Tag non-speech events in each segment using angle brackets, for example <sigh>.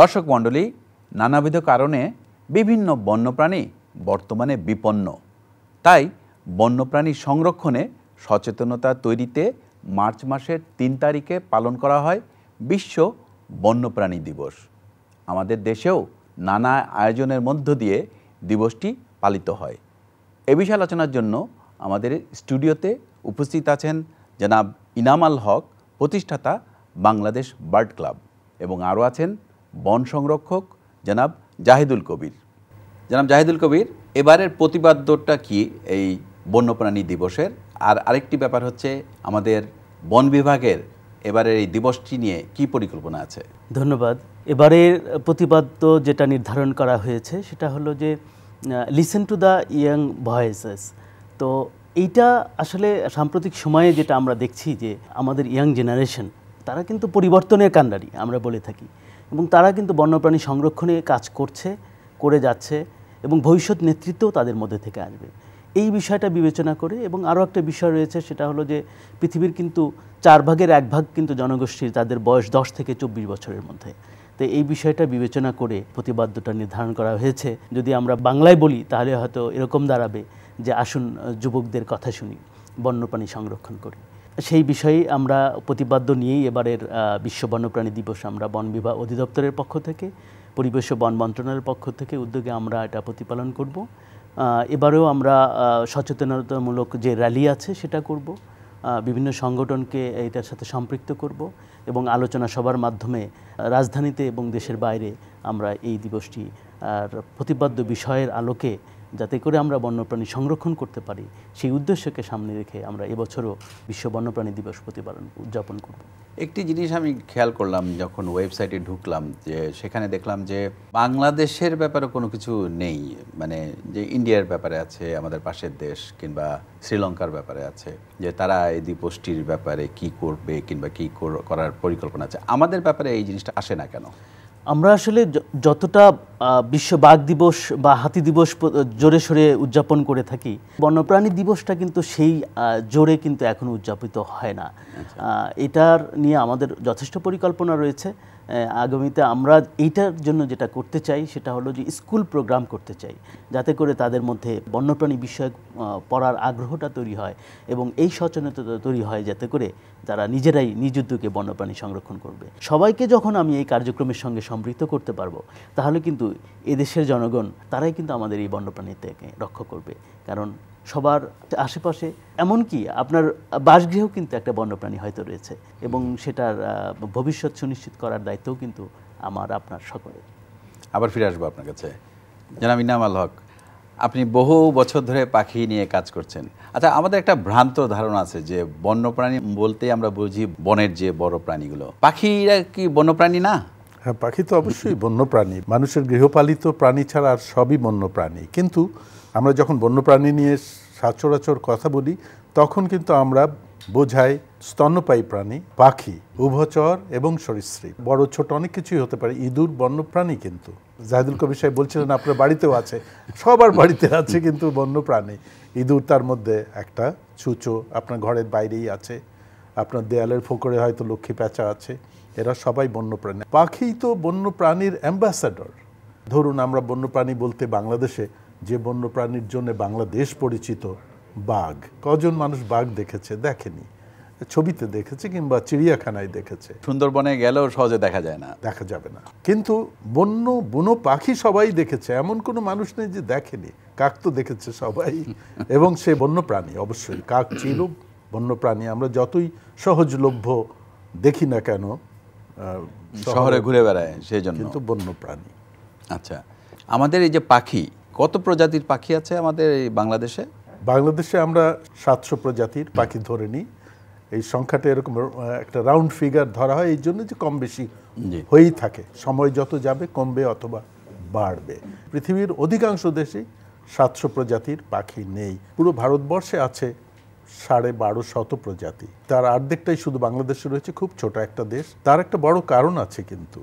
দর্শক মণ্ডলী নানাবিধ কারণে বিভিন্ন বন্যপ্রাণী বর্তমানে বিপন্ন তাই বন্যপ্রাণী সংরক্ষণে সচেতনতা তৈরিতে মার্চ মাসের তিন তারিখে পালন করা হয় বিশ্ব বন্যপ্রাণী দিবস আমাদের দেশেও নানা আয়োজনের মধ্য দিয়ে দিবসটি পালিত হয় এ বিষয়ে আলোচনার জন্য আমাদের স্টুডিওতে উপস্থিত আছেন জনাব ইনামাল হক প্রতিষ্ঠাতা বাংলাদেশ বার্ড ক্লাব এবং আরও আছেন বন সংরক্ষক জনাব জাহিদুল কবির জনাব জাহিদুল কবির এবারের প্রতিপাদ্যটা কি এই বন্যপ্রাণী দিবসের আর আরেকটি ব্যাপার হচ্ছে আমাদের বন বিভাগের এবারের এই দিবসটি নিয়ে কি পরিকল্পনা আছে ধন্যবাদ এবারের প্রতিপাদ্য যেটা নির্ধারণ করা হয়েছে সেটা হলো যে listen to the young voices তো এইটা আসলে সাম্প্রতিক সময়ে যেটা আমরা দেখছি যে আমাদের ইয়াং জেনারেশন তারা কিন্তু পরিবর্তনের কান্ডারি আমরা বলে থাকি এবং তারা কিন্তু বন্যপ্রাণী সংরক্ষণে কাজ করছে করে যাচ্ছে এবং ভবিষ্যৎ নেতৃত্বও তাদের মধ্যে থেকে আসবে এই বিষয়টা বিবেচনা করে এবং আরও একটা বিষয় রয়েছে সেটা হলো যে পৃথিবীর কিন্তু চার ভাগের এক ভাগ কিন্তু জনগোষ্ঠীর তাদের বয়স দশ থেকে চব্বিশ বছরের মধ্যে তো এই বিষয়টা বিবেচনা করে প্রতিবাদ্যটা নির্ধারণ করা হয়েছে যদি আমরা বাংলায় বলি তাহলে হয়তো এরকম দাঁড়াবে যে আসুন যুবকদের কথা শুনি বন্যপ্রাণী সংরক্ষণ করি সেই বিষয়ে আমরা প্রতিপাদ্য নিয়েই এবারের বিশ্ব বন্যপ্রাণী দিবস আমরা বন বিভাগ অধিদপ্তরের পক্ষ থেকে পরিবেশ বন মন্ত্রণালয়ের পক্ষ থেকে উদ্যোগে আমরা এটা প্রতিপালন করব এবারেও আমরা সচেতনতামূলক যে র্যালি আছে সেটা করব বিভিন্ন সংগঠনকে এটার সাথে সম্পৃক্ত করব এবং আলোচনা সবার মাধ্যমে রাজধানীতে এবং দেশের বাইরে আমরা এই দিবসটি আর প্রতিপাদ্য বিষয়ের আলোকে যাতে করে আমরা বন্যপ্রাণী সংরক্ষণ করতে পারি সেই উদ্দেশ্যকে সামনে রেখে আমরা এবছরও বিশ্ব বন্যপ্রাণী দিবস প্রতিপালন উদযাপন করব একটি জিনিস আমি খেয়াল করলাম যখন ওয়েবসাইটে ঢুকলাম যে সেখানে দেখলাম যে বাংলাদেশের ব্যাপারে কোনো কিছু নেই মানে যে ইন্ডিয়ার ব্যাপারে আছে আমাদের পাশের দেশ কিংবা শ্রীলঙ্কার ব্যাপারে আছে যে তারা এই দ্বীপষ্টির ব্যাপারে কি করবে কিংবা কি করার পরিকল্পনা আছে আমাদের ব্যাপারে এই জিনিসটা আসে না কেন আমরা আসলে যতটা বিশ্ব বাঘ দিবস বা হাতি দিবস জোরে সোরে উদযাপন করে থাকি বন্যপ্রাণী দিবসটা কিন্তু সেই জোরে কিন্তু এখন উদযাপিত হয় না আচ্ছা। এটার নিয়ে আমাদের যথেষ্ট পরিকল্পনা রয়েছে আগামীতে আমরা এইটার জন্য যেটা করতে চাই সেটা হলো যে স্কুল প্রোগ্রাম করতে চাই যাতে করে তাদের মধ্যে বন্যপ্রাণী বিষয়ক পড়ার আগ্রহটা তৈরি হয় এবং এই সচেতনতা তৈরি হয় যাতে করে তারা নিজেরাই নিজ উদ্যোগে বন্যপ্রাণী সংরক্ষণ করবে সবাইকে যখন আমি এই কার্যক্রমের সঙ্গে সম্পৃক্ত করতে পারবো তাহলে কিন্তু এদেশের জনগণ তারাই কিন্তু আমাদের এই বন্যপ্রাণী থেকে রক্ষা করবে কারণ সবার আশেপাশে এমনকি আপনার বাসগৃহ কিন্তু একটা বন্যপ্রাণী হয়তো রয়েছে এবং সেটার ভবিষ্যৎ সুনিশ্চিত করার দায়িত্বও কিন্তু আমার আপনার সকলের আবার ফিরে আসবো আপনার কাছে জানাব ইনাম আল হক আপনি বহু বছর ধরে পাখি নিয়ে কাজ করছেন আচ্ছা আমাদের একটা ভ্রান্ত ধারণা আছে যে বন্যপ্রাণী বলতে আমরা বুঝি বনের যে বড় প্রাণীগুলো পাখিরা কি বন্যপ্রাণী না হ্যাঁ পাখি তো অবশ্যই বন্য প্রাণী মানুষের গৃহপালিত প্রাণী ছাড়া আর সবই বন্য প্রাণী কিন্তু আমরা যখন বন্য প্রাণী নিয়ে সাচরাচর কথা বলি তখন কিন্তু আমরা বোঝাই স্তন্যপায়ী প্রাণী পাখি উভচর এবং সরীসৃপ বড় ছোট অনেক কিছুই হতে পারে ইঁদুর বন্যপ্রাণী কিন্তু জাহিদুল কবির সাহেব বলছিলেন আপনার বাড়িতেও আছে সবার বাড়িতে আছে কিন্তু বন্যপ্রাণী ইঁদুর তার মধ্যে একটা চুচো আপনার ঘরের বাইরেই আছে আপনার দেয়ালের ফোকরে হয়তো লক্ষ্মী প্যাঁচা আছে এরা সবাই বন্যপ্রাণী পাখি তো বন্যপ্রাণীর অ্যাম্বাসাডর ধরুন আমরা বন্যপ্রাণী বলতে বাংলাদেশে যে বন্যপ্রাণীর জন্য বাংলাদেশ পরিচিত বাঘ কজন মানুষ বাঘ দেখেছে দেখেনি ছবিতে দেখেছে কিংবা চিড়িয়াখানায় দেখেছে সুন্দরবনে গেলেও সহজে দেখা যায় না দেখা যাবে না কিন্তু বন্য বুনো পাখি সবাই দেখেছে এমন কোনো মানুষ নেই যে দেখেনি কাক তো দেখেছে সবাই <laughs> এবং সে বন্য প্রাণী অবশ্যই কাক ছিল বন্য প্রাণী আমরা যতই সহজলভ্য দেখি না কেন শহরে ঘুরে বেড়ায় সেই জন্য কিন্তু বন্য প্রাণী আচ্ছা আমাদের এই যে পাখি কত প্রজাতির পাখি আছে আমাদের এই বাংলাদেশে বাংলাদেশে আমরা সাতশো প্রজাতির পাখি ধরে নিই এই সংখ্যাটা এরকম একটা রাউন্ড ফিগার ধরা হয় এই জন্য যে কম বেশি হয়েই থাকে সময় যত যাবে কমবে অথবা বাড়বে পৃথিবীর অধিকাংশ দেশে সাতশো প্রজাতির পাখি নেই পুরো ভারতবর্ষে আছে সাড়ে বারো শত প্রজাতি তার অর্ধেকটাই শুধু বাংলাদেশে রয়েছে খুব ছোট একটা দেশ তার একটা বড় কারণ আছে কিন্তু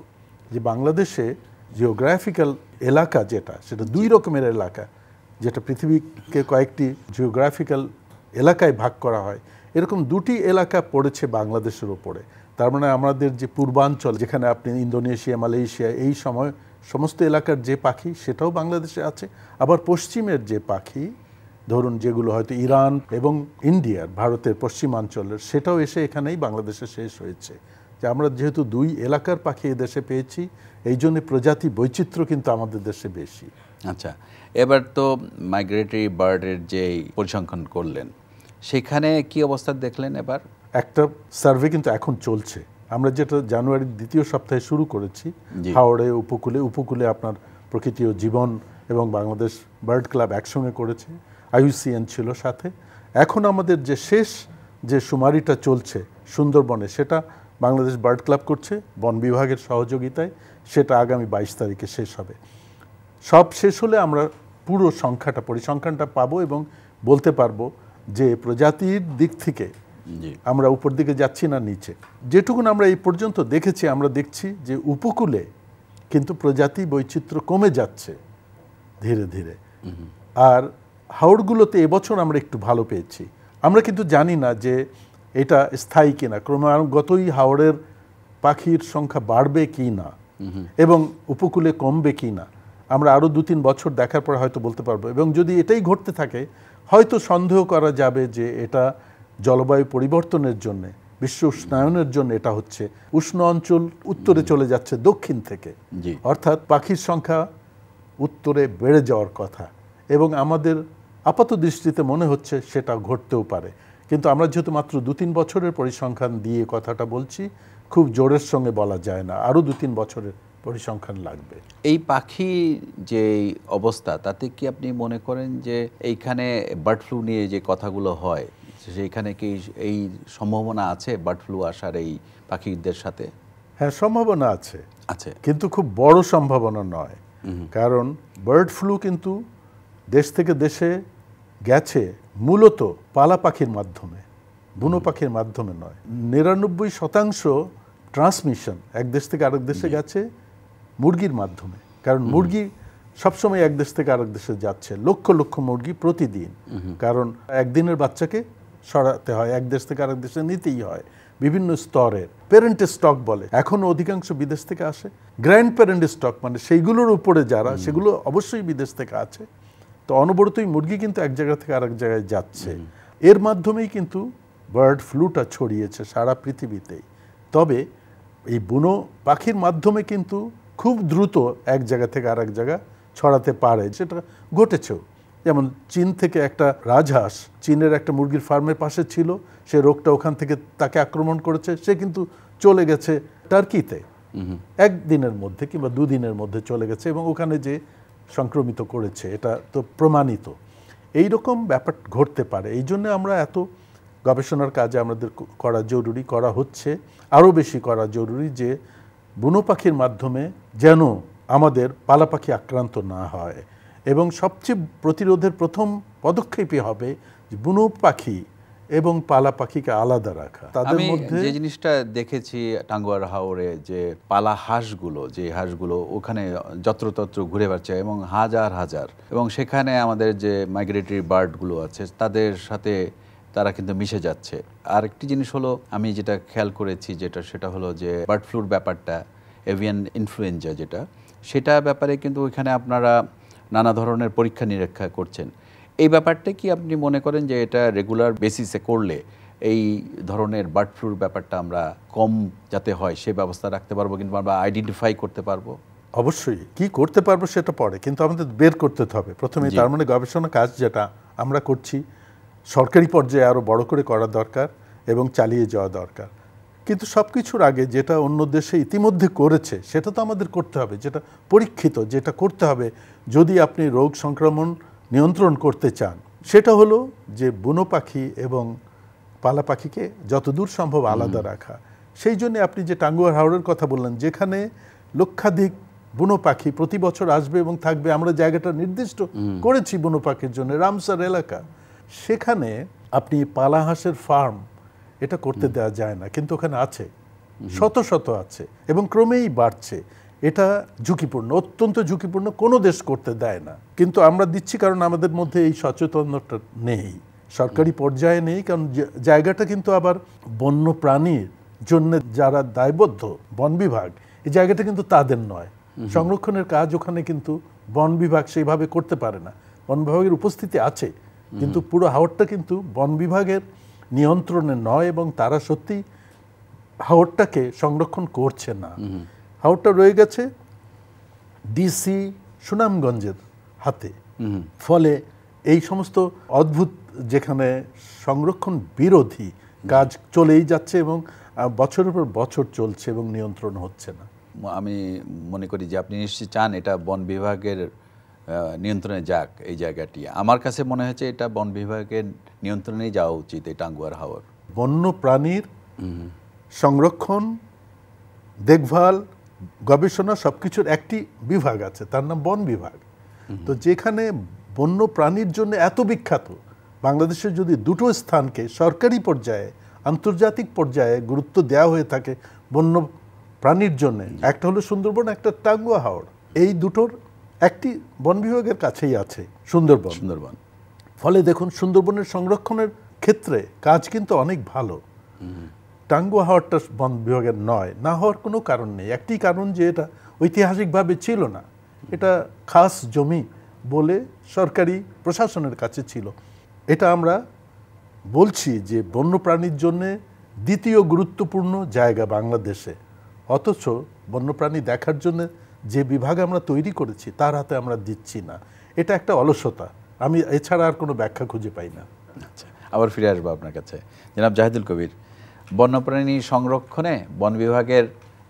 যে বাংলাদেশে জিওগ্রাফিক্যাল এলাকা যেটা সেটা দুই রকমের এলাকা যেটা পৃথিবীকে কয়েকটি জিওগ্রাফিক্যাল এলাকায় ভাগ করা হয় এরকম দুটি এলাকা পড়েছে বাংলাদেশের ওপরে তার মানে আমাদের যে পূর্বাঞ্চল যেখানে আপনি ইন্দোনেশিয়া মালয়েশিয়া এই সময় সমস্ত এলাকার যে পাখি সেটাও বাংলাদেশে আছে আবার পশ্চিমের যে পাখি ধরুন যেগুলো হয়তো ইরান এবং ইন্ডিয়ার ভারতের পশ্চিমাঞ্চলের সেটাও এসে এখানেই বাংলাদেশে শেষ হয়েছে যে আমরা যেহেতু দুই এলাকার পাখি দেশে পেয়েছি এই জন্য প্রজাতি বৈচিত্র্য কিন্তু আমাদের দেশে বেশি আচ্ছা এবার তো মাইগ্রেটরি বার্ডের যে পরিসংখ্যান করলেন সেখানে কি অবস্থা দেখলেন এবার একটা সার্ভে কিন্তু এখন চলছে আমরা যেটা জানুয়ারির দ্বিতীয় সপ্তাহে শুরু করেছি হাওড়ে উপকূলে উপকূলে আপনার প্রকৃতি ও জীবন এবং বাংলাদেশ বার্ড ক্লাব একসঙ্গে করেছে আইউসিএন ছিল সাথে এখন আমাদের যে শেষ যে শুমারিটা চলছে সুন্দরবনে সেটা বাংলাদেশ বার্ড ক্লাব করছে বন বিভাগের সহযোগিতায় সেটা আগামী বাইশ তারিখে শেষ হবে সব শেষ হলে আমরা পুরো সংখ্যাটা পরিসংখ্যানটা পাবো এবং বলতে পারবো যে প্রজাতির দিক থেকে আমরা উপর দিকে যাচ্ছি না নিচে যেটুকুন আমরা এই পর্যন্ত দেখেছি আমরা দেখছি যে উপকূলে কিন্তু প্রজাতি বৈচিত্র্য কমে যাচ্ছে ধীরে ধীরে আর হাওড়গুলোতে এবছর আমরা একটু ভালো পেয়েছি আমরা কিন্তু জানি না যে এটা স্থায়ী কিনা ক্রমাগতই হাওড়ের পাখির সংখ্যা বাড়বে কি না এবং উপকূলে কমবে কি না আমরা আরও দু তিন বছর দেখার পর হয়তো বলতে পারবো এবং যদি এটাই ঘটতে থাকে হয়তো সন্দেহ করা যাবে যে এটা জলবায়ু পরিবর্তনের জন্যে বিশ্ব উষ্ণায়নের জন্য এটা হচ্ছে উষ্ণ অঞ্চল উত্তরে চলে যাচ্ছে দক্ষিণ থেকে অর্থাৎ পাখির সংখ্যা উত্তরে বেড়ে যাওয়ার কথা এবং আমাদের আপাত দৃষ্টিতে মনে হচ্ছে সেটা ঘটতেও পারে কিন্তু আমরা যেহেতু মাত্র দু তিন বছরের পরিসংখ্যান দিয়ে কথাটা বলছি খুব জোরের সঙ্গে বলা যায় না আরও দু তিন বছরের পরিসংখ্যান লাগবে এই পাখি যে অবস্থা তাতে কি আপনি মনে করেন যে এইখানে বার্ড ফ্লু নিয়ে যে কথাগুলো হয় সেইখানে কি এই সম্ভাবনা আছে বার্ড ফ্লু আসার এই পাখিদের সাথে হ্যাঁ সম্ভাবনা আছে আছে কিন্তু খুব বড় সম্ভাবনা নয় কারণ বার্ড ফ্লু কিন্তু দেশ থেকে দেশে গেছে মূলত পালা পাখির মাধ্যমে বুনো পাখির মাধ্যমে নয় নিরানব্বই শতাংশ ট্রান্সমিশন এক দেশ থেকে আরেক দেশে গেছে মুরগির মাধ্যমে কারণ মুরগি সবসময় এক দেশ থেকে আরেক দেশে যাচ্ছে লক্ষ লক্ষ মুরগি প্রতিদিন কারণ একদিনের বাচ্চাকে সরাতে হয় এক দেশ থেকে আরেক দেশে নিতেই হয় বিভিন্ন স্তরের প্যারেন্ট স্টক বলে এখন অধিকাংশ বিদেশ থেকে আসে গ্র্যান্ড প্যারেন্ট স্টক মানে সেইগুলোর উপরে যারা সেগুলো অবশ্যই বিদেশ থেকে আছে তো অনবরতই মুরগি কিন্তু এক জায়গা থেকে আরেক জায়গায় যাচ্ছে এর মাধ্যমেই কিন্তু বার্ড ফ্লুটা ছড়িয়েছে সারা পৃথিবীতে তবে এই বুনো পাখির মাধ্যমে কিন্তু খুব দ্রুত এক জায়গা থেকে আরেক জায়গা ছড়াতে পারে যেটা ঘটেছেও যেমন চীন থেকে একটা রাজহাঁস চীনের একটা মুরগির ফার্মের পাশে ছিল সে রোগটা ওখান থেকে তাকে আক্রমণ করেছে সে কিন্তু চলে গেছে টার্কিতে একদিনের মধ্যে কিংবা দুদিনের মধ্যে চলে গেছে এবং ওখানে যে সংক্রমিত করেছে এটা তো প্রমাণিত এই রকম ব্যাপার ঘটতে পারে এই জন্য আমরা এত গবেষণার কাজে আমাদের করা জরুরি করা হচ্ছে আরও বেশি করা জরুরি যে বুনো পাখির মাধ্যমে যেন আমাদের পালা পাখি আক্রান্ত না হয় এবং সবচেয়ে প্রতিরোধের প্রথম পদক্ষেপই হবে বুনো পাখি এবং পালা পাখিকে আলাদা রাখা তাদের মধ্যে যে জিনিসটা দেখেছি টাঙ্গুয়ার হাওরে যে পালা হাঁসগুলো যে হাঁসগুলো ওখানে যত্রতত্র ঘুরে বেড়াচ্ছে এবং হাজার হাজার এবং সেখানে আমাদের যে মাইগ্রেটরি বার্ডগুলো আছে তাদের সাথে তারা কিন্তু মিশে যাচ্ছে আর একটি জিনিস হলো আমি যেটা খেয়াল করেছি যেটা সেটা হলো যে বার্ড ফ্লুর ব্যাপারটা এভিয়ান ইনফ্লুয়েঞ্জা যেটা সেটা ব্যাপারে কিন্তু ওইখানে আপনারা নানা ধরনের পরীক্ষা নিরীক্ষা করছেন এই ব্যাপারটা কি আপনি মনে করেন যে এটা রেগুলার বেসিসে করলে এই ধরনের বার্ড ফ্লুর ব্যাপারটা আমরা কম যাতে হয় সে ব্যবস্থা রাখতে পারবো কিংবা আমরা আইডেন্টিফাই করতে পারবো অবশ্যই কি করতে পারবো সেটা পরে কিন্তু আমাদের বের করতে হবে প্রথমে তার মানে গবেষণা কাজ যেটা আমরা করছি সরকারি পর্যায়ে আরও বড় করে করা দরকার এবং চালিয়ে যাওয়া দরকার কিন্তু সব কিছুর আগে যেটা অন্য দেশে ইতিমধ্যে করেছে সেটা তো আমাদের করতে হবে যেটা পরীক্ষিত যেটা করতে হবে যদি আপনি রোগ সংক্রমণ নিয়ন্ত্রণ করতে চান সেটা হলো যে বুনো পাখি এবং পালা পাখিকে যতদূর সম্ভব আলাদা রাখা সেই জন্য আপনি যে টাঙ্গুয়ার হাওড়ের কথা বললেন যেখানে লক্ষাধিক বুনো পাখি প্রতি বছর আসবে এবং থাকবে আমরা জায়গাটা নির্দিষ্ট করেছি বুনো পাখির জন্য রামসার এলাকা সেখানে আপনি পালা হাঁসের ফার্ম এটা করতে দেওয়া যায় না কিন্তু ওখানে আছে শত শত আছে এবং ক্রমেই বাড়ছে এটা ঝুঁকিপূর্ণ অত্যন্ত ঝুঁকিপূর্ণ কোনো দেশ করতে দেয় না কিন্তু আমরা দিচ্ছি কারণ আমাদের মধ্যে এই সচেতনতা নেই সরকারি পর্যায়ে নেই কারণ জায়গাটা কিন্তু আবার বন্য প্রাণীর জন্য যারা দায়বদ্ধ বন বিভাগ এই জায়গাটা কিন্তু তাদের নয় সংরক্ষণের কাজ ওখানে কিন্তু বন বিভাগ সেইভাবে করতে পারে না বন বিভাগের উপস্থিতি আছে কিন্তু পুরো হাওরটা কিন্তু বন বিভাগের নিয়ন্ত্রণে নয় এবং তারা সত্যি হাওরটাকে সংরক্ষণ করছে না হাওরটা রয়ে গেছে ডিসি সুনামগঞ্জের হাতে ফলে এই সমস্ত অদ্ভুত যেখানে সংরক্ষণ বিরোধী কাজ চলেই যাচ্ছে এবং বছরের পর বছর চলছে এবং নিয়ন্ত্রণ হচ্ছে না আমি মনে করি যে আপনি নিশ্চয়ই চান এটা বন বিভাগের নিয়ন্ত্রণে যাক এই জায়গাটি আমার কাছে মনে হয়েছে এটা বন বিভাগের নিয়ন্ত্রণেই যাওয়া উচিত এই টাঙ্গুয়ার হাওর বন্য প্রাণীর সংরক্ষণ দেখভাল গবেষণা সব কিছুর একটি বিভাগ আছে তার নাম বন বিভাগ তো যেখানে বন্য প্রাণীর জন্য এত বিখ্যাত বাংলাদেশের যদি দুটো স্থানকে সরকারি পর্যায়ে আন্তর্জাতিক পর্যায়ে গুরুত্ব দেওয়া হয়ে থাকে বন্য প্রাণীর জন্য একটা হলো সুন্দরবন একটা টাঙ্গুয়া হাওড় এই দুটোর একটি বন বিভাগের কাছেই আছে সুন্দরবন সুন্দরবন ফলে দেখুন সুন্দরবনের সংরক্ষণের ক্ষেত্রে কাজ কিন্তু অনেক ভালো টাঙ্গুয়া হওয়ারটা বন বিভাগের নয় না হওয়ার কোনো কারণ নেই একটি কারণ যে এটা ঐতিহাসিকভাবে ছিল না এটা খাস জমি বলে সরকারি প্রশাসনের কাছে ছিল এটা আমরা বলছি যে বন্যপ্রাণীর জন্যে দ্বিতীয় গুরুত্বপূর্ণ জায়গা বাংলাদেশে অথচ বন্যপ্রাণী দেখার জন্য যে বিভাগ আমরা তৈরি করেছি তার হাতে আমরা দিচ্ছি না এটা একটা অলসতা আমি এছাড়া আর কোনো ব্যাখ্যা খুঁজে পাই না আচ্ছা আবার ফিরে আসবো আপনার কাছে জনাব জাহিদুল কবির বন্যপ্রাণী সংরক্ষণে বন বিভাগের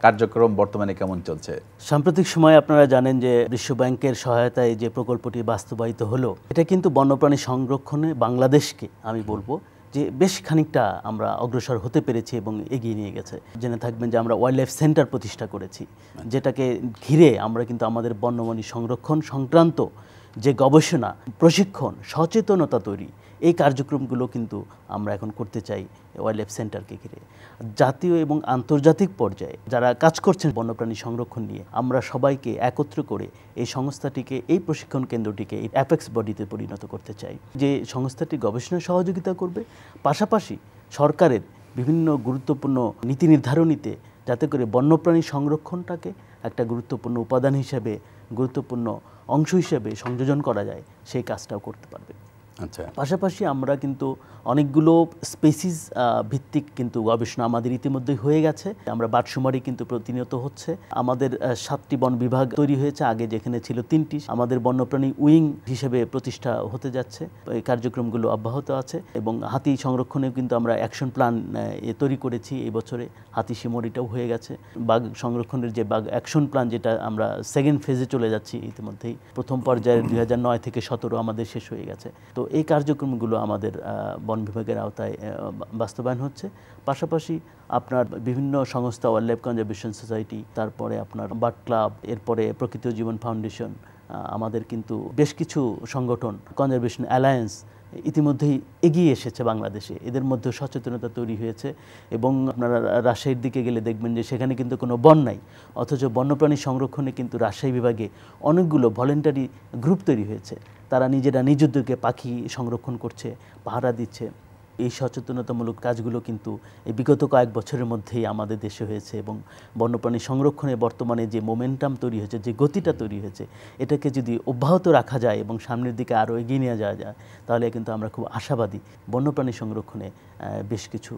কার্যক্রম বর্তমানে কেমন চলছে সাম্প্রতিক সময়ে আপনারা জানেন যে বিশ্ব ব্যাংকের সহায়তায় যে প্রকল্পটি বাস্তবায়িত হলো এটা কিন্তু বন্যপ্রাণী সংরক্ষণে বাংলাদেশকে আমি বলবো যে বেশ খানিকটা আমরা অগ্রসর হতে পেরেছি এবং এগিয়ে নিয়ে গেছে জেনে থাকবেন যে আমরা ওয়াইল্ড লাইফ সেন্টার প্রতিষ্ঠা করেছি যেটাকে ঘিরে আমরা কিন্তু আমাদের বন্যপ্রাণী সংরক্ষণ সংক্রান্ত যে গবেষণা প্রশিক্ষণ সচেতনতা তৈরি এই কার্যক্রমগুলো কিন্তু আমরা এখন করতে চাই ওয়াইল্ড সেন্টারকে ঘিরে জাতীয় এবং আন্তর্জাতিক পর্যায়ে যারা কাজ করছেন বন্যপ্রাণী সংরক্ষণ নিয়ে আমরা সবাইকে একত্র করে এই সংস্থাটিকে এই প্রশিক্ষণ কেন্দ্রটিকে এই অ্যাপেক্স বডিতে পরিণত করতে চাই যে সংস্থাটি গবেষণা সহযোগিতা করবে পাশাপাশি সরকারের বিভিন্ন গুরুত্বপূর্ণ নীতি নির্ধারণীতে যাতে করে বন্যপ্রাণী সংরক্ষণটাকে একটা গুরুত্বপূর্ণ উপাদান হিসেবে গুরুত্বপূর্ণ অংশ হিসেবে সংযোজন করা যায় সেই কাজটাও করতে পারবে আচ্ছা পাশাপাশি আমরা কিন্তু অনেকগুলো স্পেসিস ভিত্তিক কিন্তু গবেষণা আমাদের ইতিমধ্যে হয়ে গেছে আমরা বাটসুমারি কিন্তু প্রতিনিয়ত হচ্ছে আমাদের সাতটি বন বিভাগ তৈরি হয়েছে আগে যেখানে ছিল তিনটি আমাদের বন্যপ্রাণী উইং হিসেবে প্রতিষ্ঠা হতে যাচ্ছে এই কার্যক্রমগুলো অব্যাহত আছে এবং হাতি সংরক্ষণেও কিন্তু আমরা অ্যাকশন প্ল্যান তৈরি করেছি এই বছরে হাতি শিমরিটাও হয়ে গেছে বাঘ সংরক্ষণের যে বাঘ অ্যাকশন প্ল্যান যেটা আমরা সেকেন্ড ফেজে চলে যাচ্ছি ইতিমধ্যেই প্রথম পর্যায়ে দুই থেকে সতেরো আমাদের শেষ হয়ে গেছে তো এই কার্যক্রমগুলো আমাদের বন বিভাগের আওতায় বাস্তবায়ন হচ্ছে পাশাপাশি আপনার বিভিন্ন সংস্থা ওয়াইল্ড কনজারভেশন সোসাইটি তারপরে আপনার বার্ড ক্লাব এরপরে প্রকৃত জীবন ফাউন্ডেশন আমাদের কিন্তু বেশ কিছু সংগঠন কনজারভেশন অ্যালায়েন্স ইতিমধ্যেই এগিয়ে এসেছে বাংলাদেশে এদের মধ্যে সচেতনতা তৈরি হয়েছে এবং আপনারা রাজশাহীর দিকে গেলে দেখবেন যে সেখানে কিন্তু কোনো বন নাই অথচ বন্যপ্রাণী সংরক্ষণে কিন্তু রাজশাহী বিভাগে অনেকগুলো ভলেন্টারি গ্রুপ তৈরি হয়েছে তারা নিজেরা নিজ উদ্যোগে পাখি সংরক্ষণ করছে পাহারা দিচ্ছে এই সচেতনতামূলক কাজগুলো কিন্তু এই বিগত কয়েক বছরের মধ্যেই আমাদের দেশে হয়েছে এবং বন্যপ্রাণী সংরক্ষণে বর্তমানে যে মোমেন্টাম তৈরি হয়েছে যে গতিটা তৈরি হয়েছে এটাকে যদি অব্যাহত রাখা যায় এবং সামনের দিকে আরও এগিয়ে নিয়ে যাওয়া যায় তাহলে কিন্তু আমরা খুব আশাবাদী বন্যপ্রাণী সংরক্ষণে বেশ কিছু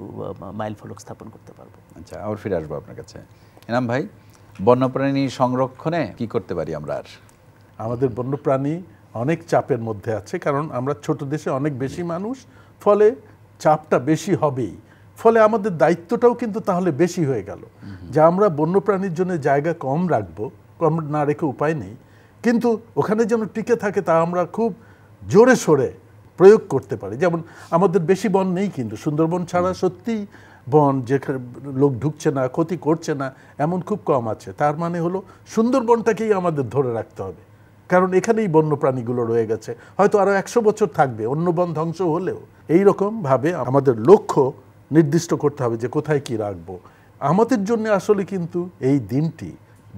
মাইল ফলক স্থাপন করতে পারবো আচ্ছা আর ফিরে আসবো আপনার কাছে এনাম ভাই বন্যপ্রাণী সংরক্ষণে কি করতে পারি আমরা আর আমাদের বন্যপ্রাণী অনেক চাপের মধ্যে আছে কারণ আমরা ছোট দেশে অনেক বেশি মানুষ ফলে চাপটা বেশি হবেই ফলে আমাদের দায়িত্বটাও কিন্তু তাহলে বেশি হয়ে গেল যে আমরা বন্যপ্রাণীর জন্য জায়গা কম রাখবো কম না রেখে উপায় নেই কিন্তু ওখানে যেন টিকে থাকে তা আমরা খুব জোরে সোরে প্রয়োগ করতে পারি যেমন আমাদের বেশি বন নেই কিন্তু সুন্দরবন ছাড়া সত্যিই বন যেখানে লোক ঢুকছে না ক্ষতি করছে না এমন খুব কম আছে তার মানে হলো সুন্দরবনটাকেই আমাদের ধরে রাখতে হবে কারণ এখানেই বন্যপ্রাণীগুলো রয়ে গেছে হয়তো আরও একশো বছর থাকবে অন্য বন ধ্বংস হলেও এই ভাবে আমাদের লক্ষ্য নির্দিষ্ট করতে হবে যে কোথায় কি রাখবো আমাদের জন্য আসলে কিন্তু এই দিনটি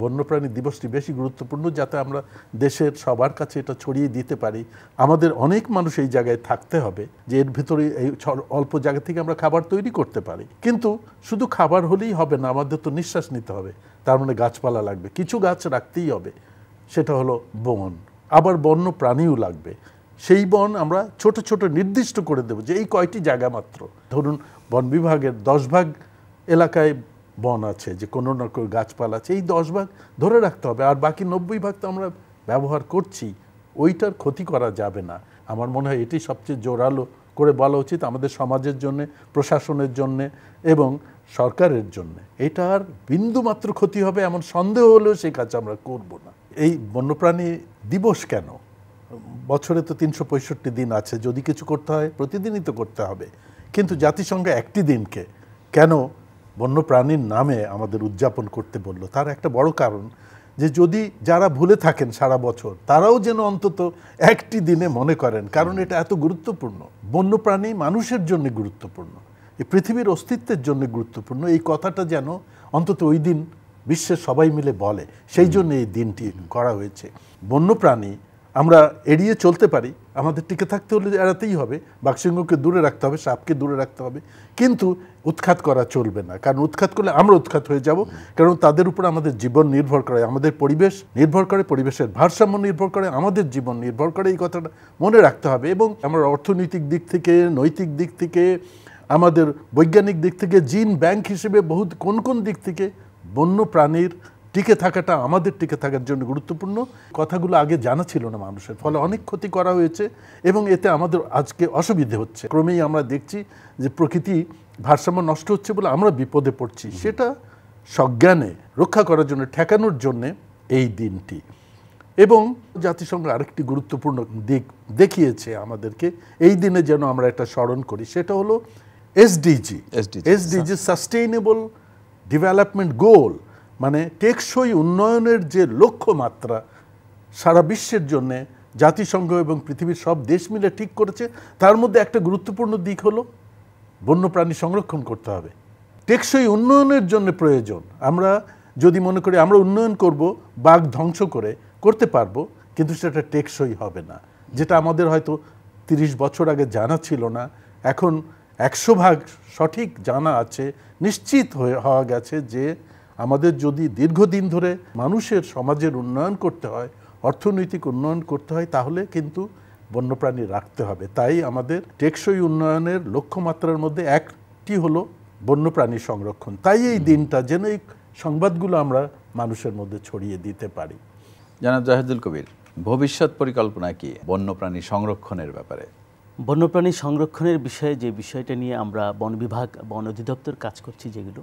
বন্যপ্রাণী দিবসটি বেশি গুরুত্বপূর্ণ যাতে আমরা দেশের সবার কাছে এটা ছড়িয়ে দিতে পারি আমাদের অনেক মানুষ এই জায়গায় থাকতে হবে যে এর ভিতরে এই অল্প জায়গা থেকে আমরা খাবার তৈরি করতে পারি কিন্তু শুধু খাবার হলেই হবে না আমাদের তো নিঃশ্বাস নিতে হবে তার মানে গাছপালা লাগবে কিছু গাছ রাখতেই হবে সেটা হলো বন আবার বন্য প্রাণীও লাগবে সেই বন আমরা ছোট ছোট নির্দিষ্ট করে দেব যে এই কয়টি জায়গা মাত্র ধরুন বন বিভাগের দশ ভাগ এলাকায় বন আছে যে কোনো না কোনো গাছপালা আছে এই দশ ভাগ ধরে রাখতে হবে আর বাকি নব্বই ভাগ তো আমরা ব্যবহার করছি ওইটার ক্ষতি করা যাবে না আমার মনে হয় এটি সবচেয়ে জোরালো করে বলা উচিত আমাদের সমাজের জন্যে প্রশাসনের জন্যে এবং সরকারের জন্যে এটার বিন্দুমাত্র ক্ষতি হবে এমন সন্দেহ হলেও সেই কাজ আমরা করব না এই বন্যপ্রাণী দিবস কেন বছরে তো তিনশো পঁয়ষট্টি দিন আছে যদি কিছু করতে হয় প্রতিদিনই তো করতে হবে কিন্তু জাতিসংঘ একটি দিনকে কেন বন্যপ্রাণীর নামে আমাদের উদযাপন করতে বলল তার একটা বড় কারণ যে যদি যারা ভুলে থাকেন সারা বছর তারাও যেন অন্তত একটি দিনে মনে করেন কারণ এটা এত গুরুত্বপূর্ণ বন্যপ্রাণী মানুষের জন্য গুরুত্বপূর্ণ এই পৃথিবীর অস্তিত্বের জন্য গুরুত্বপূর্ণ এই কথাটা যেন অন্তত ওই দিন বিশ্বের সবাই মিলে বলে সেই জন্য এই দিনটি করা হয়েছে বন্যপ্রাণী আমরা এড়িয়ে চলতে পারি আমাদের টিকে থাকতে হলে এড়াতেই হবে বাঘসিংহকে দূরে রাখতে হবে সাপকে দূরে রাখতে হবে কিন্তু উৎখাত করা চলবে না কারণ উৎখাত করলে আমরা উৎখাত হয়ে যাব কারণ তাদের উপর আমাদের জীবন নির্ভর করে আমাদের পরিবেশ নির্ভর করে পরিবেশের ভারসাম্য নির্ভর করে আমাদের জীবন নির্ভর করে এই কথাটা মনে রাখতে হবে এবং আমরা অর্থনৈতিক দিক থেকে নৈতিক দিক থেকে আমাদের বৈজ্ঞানিক দিক থেকে জিন ব্যাংক হিসেবে বহু কোন কোন দিক থেকে বন্য প্রাণীর টিকে থাকাটা আমাদের টিকে থাকার জন্য গুরুত্বপূর্ণ কথাগুলো আগে জানা ছিল না মানুষের ফলে অনেক ক্ষতি করা হয়েছে এবং এতে আমাদের আজকে অসুবিধে হচ্ছে ক্রমেই আমরা দেখছি যে প্রকৃতি ভারসাম্য নষ্ট হচ্ছে বলে আমরা বিপদে পড়ছি সেটা সজ্ঞানে রক্ষা করার জন্য ঠেকানোর জন্যে এই দিনটি এবং জাতিসংঘ আরেকটি গুরুত্বপূর্ণ দিক দেখিয়েছে আমাদেরকে এই দিনে যেন আমরা এটা স্মরণ করি সেটা হলো SDG SDG sustainable development goal মানে টেকসই উন্নয়নের যে লক্ষ্যমাত্রা সারা বিশ্বের জন্যে জাতিসংঘ এবং পৃথিবীর সব দেশ মিলে ঠিক করেছে তার মধ্যে একটা গুরুত্বপূর্ণ দিক হলো বন্যপ্রাণী সংরক্ষণ করতে হবে টেকসই উন্নয়নের জন্য প্রয়োজন আমরা যদি মনে করি আমরা উন্নয়ন করব বাঘ ধ্বংস করে করতে পারবো কিন্তু সেটা টেকসই হবে না যেটা আমাদের হয়তো ৩০ বছর আগে জানা ছিল না এখন একশো ভাগ সঠিক জানা আছে নিশ্চিত হয়ে হওয়া গেছে যে আমাদের যদি দীর্ঘদিন ধরে মানুষের সমাজের উন্নয়ন করতে হয় অর্থনৈতিক উন্নয়ন করতে হয় তাহলে কিন্তু বন্যপ্রাণী রাখতে হবে তাই আমাদের টেকসই উন্নয়নের লক্ষ্যমাত্রার মধ্যে একটি হলো বন্যপ্রাণী সংরক্ষণ তাই এই দিনটা যেন এই সংবাদগুলো আমরা মানুষের মধ্যে ছড়িয়ে দিতে পারি জানাব জাহেদুল কবির ভবিষ্যৎ পরিকল্পনা কি বন্যপ্রাণী সংরক্ষণের ব্যাপারে বন্যপ্রাণী সংরক্ষণের বিষয়ে যে বিষয়টা নিয়ে আমরা বন বিভাগ বন অধিদপ্তর কাজ করছি যেগুলো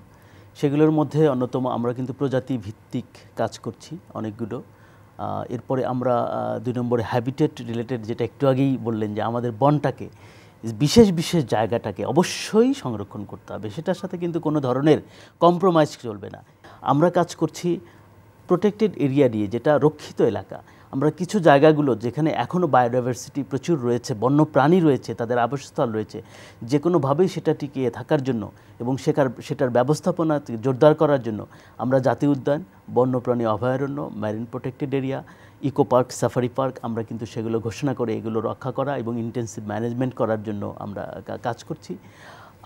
সেগুলোর মধ্যে অন্যতম আমরা কিন্তু প্রজাতি ভিত্তিক কাজ করছি অনেকগুলো এরপরে আমরা দুই নম্বরে হ্যাবিটেট রিলেটেড যেটা একটু আগেই বললেন যে আমাদের বনটাকে বিশেষ বিশেষ জায়গাটাকে অবশ্যই সংরক্ষণ করতে হবে সেটার সাথে কিন্তু কোনো ধরনের কম্প্রোমাইজ চলবে না আমরা কাজ করছি প্রোটেক্টেড এরিয়া নিয়ে যেটা রক্ষিত এলাকা আমরা কিছু জায়গাগুলো যেখানে এখনও বায়োডাইভার্সিটি প্রচুর রয়েছে বন্য প্রাণী রয়েছে তাদের আবাসস্থল রয়েছে যে কোনোভাবেই সেটা টিকিয়ে থাকার জন্য এবং সেকার সেটার ব্যবস্থাপনা জোরদার করার জন্য আমরা জাতীয় উদ্যান বন্যপ্রাণী অভয়ারণ্য marine protected area eco park safari park আমরা কিন্তু সেগুলো ঘোষণা করে এগুলো রক্ষা করা এবং ইন্টেন্সিভ ম্যানেজমেন্ট করার জন্য আমরা কাজ করছি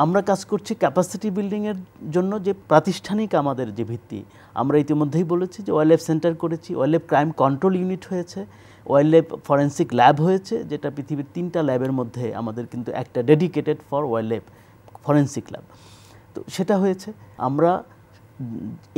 আমরা কাজ করছি ক্যাপাসিটি বিল্ডিংয়ের জন্য যে প্রাতিষ্ঠানিক আমাদের যে ভিত্তি আমরা ইতিমধ্যেই বলেছি যে ওয়াইল্ড সেন্টার করেছি ওয়াইল্ড ক্রাইম কন্ট্রোল ইউনিট হয়েছে ওয়াইল্ড ফরেন্সিক ল্যাব হয়েছে যেটা পৃথিবীর তিনটা ল্যাবের মধ্যে আমাদের কিন্তু একটা dedicated for wild forensic lab তো সেটা হয়েছে আমরা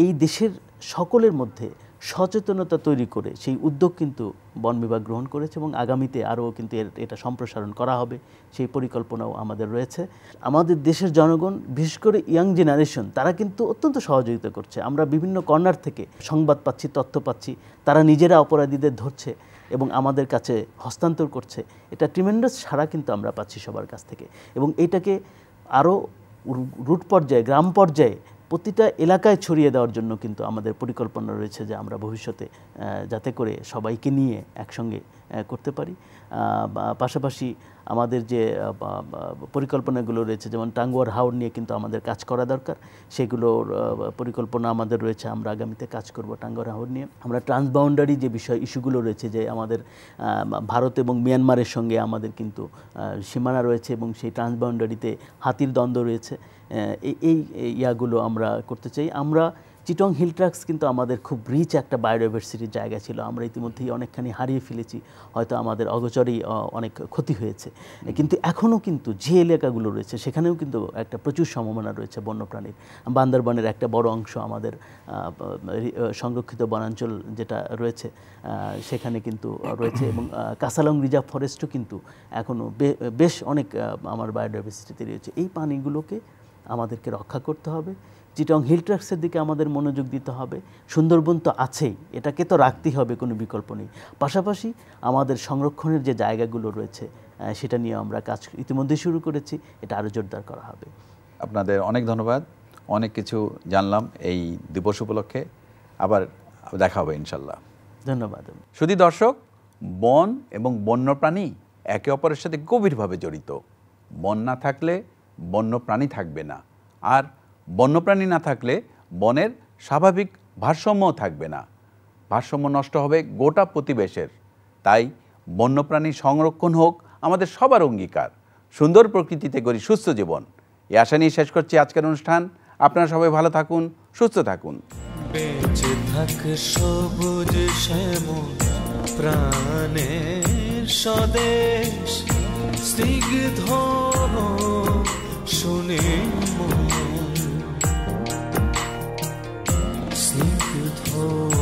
এই দেশের সকলের মধ্যে সচেতনতা তৈরি করে সেই উদ্যোগ কিন্তু বন বিভাগ গ্রহণ করেছে এবং আগামীতে আরও কিন্তু এর এটা সম্প্রসারণ করা হবে সেই পরিকল্পনাও আমাদের রয়েছে আমাদের দেশের জনগণ বিশেষ করে ইয়াং জেনারেশন তারা কিন্তু অত্যন্ত সহযোগিতা করছে আমরা বিভিন্ন কর্নার থেকে সংবাদ পাচ্ছি তথ্য পাচ্ছি তারা নিজেরা অপরাধীদের ধরছে এবং আমাদের কাছে হস্তান্তর করছে এটা ট্রিমেন্ডাস সারা কিন্তু আমরা পাচ্ছি সবার কাছ থেকে এবং এটাকে আরও রুট পর্যায়ে গ্রাম পর্যায়ে প্রতিটা এলাকায় ছড়িয়ে দেওয়ার জন্য কিন্তু আমাদের পরিকল্পনা রয়েছে যে আমরা ভবিষ্যতে যাতে করে সবাইকে নিয়ে একসঙ্গে করতে পারি পাশাপাশি আমাদের যে পরিকল্পনাগুলো রয়েছে যেমন টাঙ্গুয়ার হাওড় নিয়ে কিন্তু আমাদের কাজ করা দরকার সেগুলোর পরিকল্পনা আমাদের রয়েছে আমরা আগামীতে কাজ করব টাঙ্গুয়ার হাওড় নিয়ে আমরা ট্রান্সবাউন্ডারি যে বিষয় ইস্যুগুলো রয়েছে যে আমাদের ভারত এবং মিয়ানমারের সঙ্গে আমাদের কিন্তু সীমানা রয়েছে এবং সেই ট্রান্সবাউন্ডারিতে হাতির দ্বন্দ্ব রয়েছে এই ইয়াগুলো আমরা করতে চাই আমরা চিটং হিল ট্রাক্স কিন্তু আমাদের খুব রিচ একটা বায়োডাইভার্সিটির জায়গা ছিল আমরা ইতিমধ্যেই অনেকখানি হারিয়ে ফেলেছি হয়তো আমাদের অগচরেই অনেক ক্ষতি হয়েছে কিন্তু এখনও কিন্তু যে এলাকাগুলো রয়েছে সেখানেও কিন্তু একটা প্রচুর সম্ভাবনা রয়েছে বন্যপ্রাণীর বান্দরবনের একটা বড় অংশ আমাদের সংরক্ষিত বনাঞ্চল যেটা রয়েছে সেখানে কিন্তু রয়েছে এবং কাসালং রিজার্ভ ফরেস্টও কিন্তু এখনও বেশ অনেক আমার বায়োডাইভার্সিটিতে রয়েছে এই পানিগুলোকে আমাদেরকে রক্ষা করতে হবে চিটং হিল ট্র্যাক্সের দিকে আমাদের মনোযোগ দিতে হবে সুন্দরবন তো আছেই এটাকে তো রাখতেই হবে কোনো বিকল্প নেই পাশাপাশি আমাদের সংরক্ষণের যে জায়গাগুলো রয়েছে সেটা নিয়ে আমরা কাজ ইতিমধ্যে শুরু করেছি এটা আরও জোরদার করা হবে আপনাদের অনেক ধন্যবাদ অনেক কিছু জানলাম এই দিবস উপলক্ষে আবার দেখা হবে ইনশাল্লাহ ধন্যবাদ শুধু দর্শক বন এবং বন্যপ্রাণী একে অপরের সাথে গভীরভাবে জড়িত বন না থাকলে বন্য প্রাণী থাকবে না আর বন্যপ্রাণী না থাকলে বনের স্বাভাবিক ভারসাম্যও থাকবে না ভারসাম্য নষ্ট হবে গোটা প্রতিবেশের তাই বন্যপ্রাণী সংরক্ষণ হোক আমাদের সবার অঙ্গীকার সুন্দর প্রকৃতিতে করি সুস্থ জীবন এ আশা নিয়ে শেষ করছি আজকের অনুষ্ঠান আপনারা সবাই ভালো থাকুন সুস্থ থাকুন বেঁচে স্বদেশ স্নিগ্ধ শোনে স্নেহ